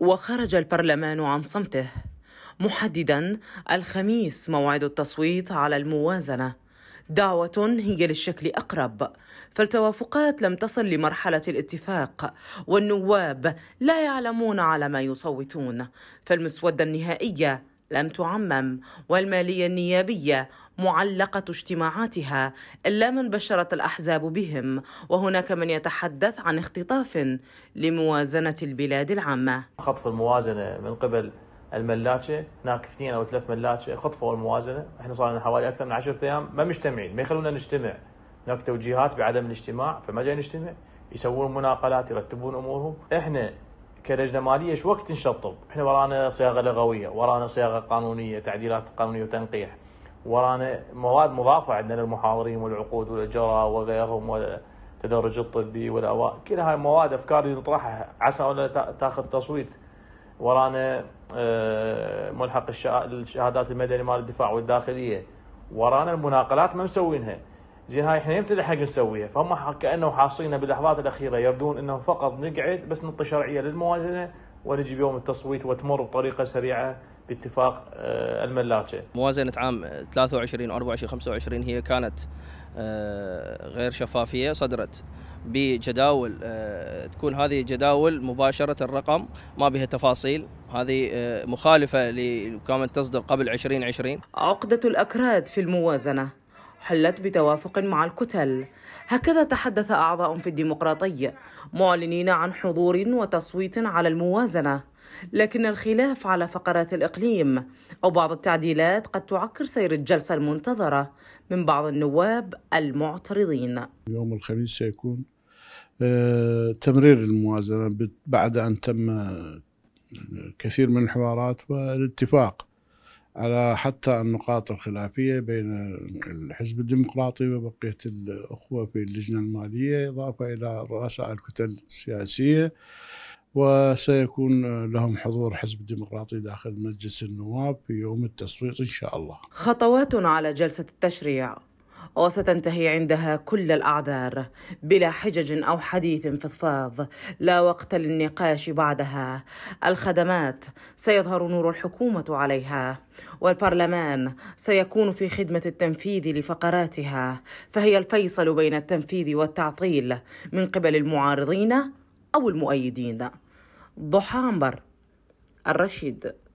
وخرج البرلمان عن صمته محددا الخميس موعد التصويت على الموازنه دعوة هي للشكل أقرب فالتوافقات لم تصل لمرحلة الاتفاق والنواب لا يعلمون على ما يصوتون فالمسودة النهائية لم تعمم والمالية النيابية معلقة اجتماعاتها إلا من بشرت الأحزاب بهم وهناك من يتحدث عن اختطاف لموازنة البلاد العامة خطف الموازنة من قبل الملاكه هناك اثنين او ثلاث ملاكه خطفوا الموازنه احنا صار لنا حوالي اكثر من 10 ايام ما مجتمعين ما يخلونا نجتمع هناك توجيهات بعدم الاجتماع فما جاي نجتمع يسوون مناقلات يرتبون امورهم احنا كلجنه مالية ايش وقت نشطب احنا ورانا صياغه لغويه ورانا صياغه قانونيه تعديلات قانونيه وتنقيح ورانا مواد مضافه عندنا للمحاضرين والعقود والاجراء وغيرهم والتدرج الطبي والاوائل كل هاي مواد افكار نطرحها عسى ولا تاخذ تصويت ورانا آه، ملحق الشهادات المدني مال الدفاع والداخليه ورانا المناقلات ما مسوينها زين هاي احنا يمتى الحق نسويها فهم كانه حاصينا باللحظات الاخيره يردون انه فقط نقعد بس نعطي شرعيه للموازنه ونجي بيوم التصويت وتمر بطريقه سريعه باتفاق آه، الملاكه. موازنه عام 23 24 25 هي كانت آه، غير شفافيه صدرت بجداول آه، تكون هذه جداول مباشره الرقم ما بها تفاصيل هذه مخالفه لكانت تصدر قبل 2020. عقده الاكراد في الموازنه حلت بتوافق مع الكتل هكذا تحدث أعضاء في الديمقراطي معلنين عن حضور وتصويت على الموازنة لكن الخلاف على فقرات الإقليم أو بعض التعديلات قد تعكر سير الجلسة المنتظرة من بعض النواب المعترضين يوم الخميس سيكون آه، تمرير الموازنة بعد أن تم آه، كثير من الحوارات والاتفاق على حتى النقاط الخلافيه بين الحزب الديمقراطي وبقيه الاخوه في اللجنه الماليه اضافه الى رؤساء الكتل السياسيه وسيكون لهم حضور حزب الديمقراطي داخل مجلس النواب في يوم التصويت ان شاء الله. خطوات على جلسه التشريع وستنتهي عندها كل الأعذار بلا حجج أو حديث فضفاض لا وقت للنقاش بعدها الخدمات سيظهر نور الحكومة عليها والبرلمان سيكون في خدمة التنفيذ لفقراتها فهي الفيصل بين التنفيذ والتعطيل من قبل المعارضين أو المؤيدين ضحى عنبر الرشيد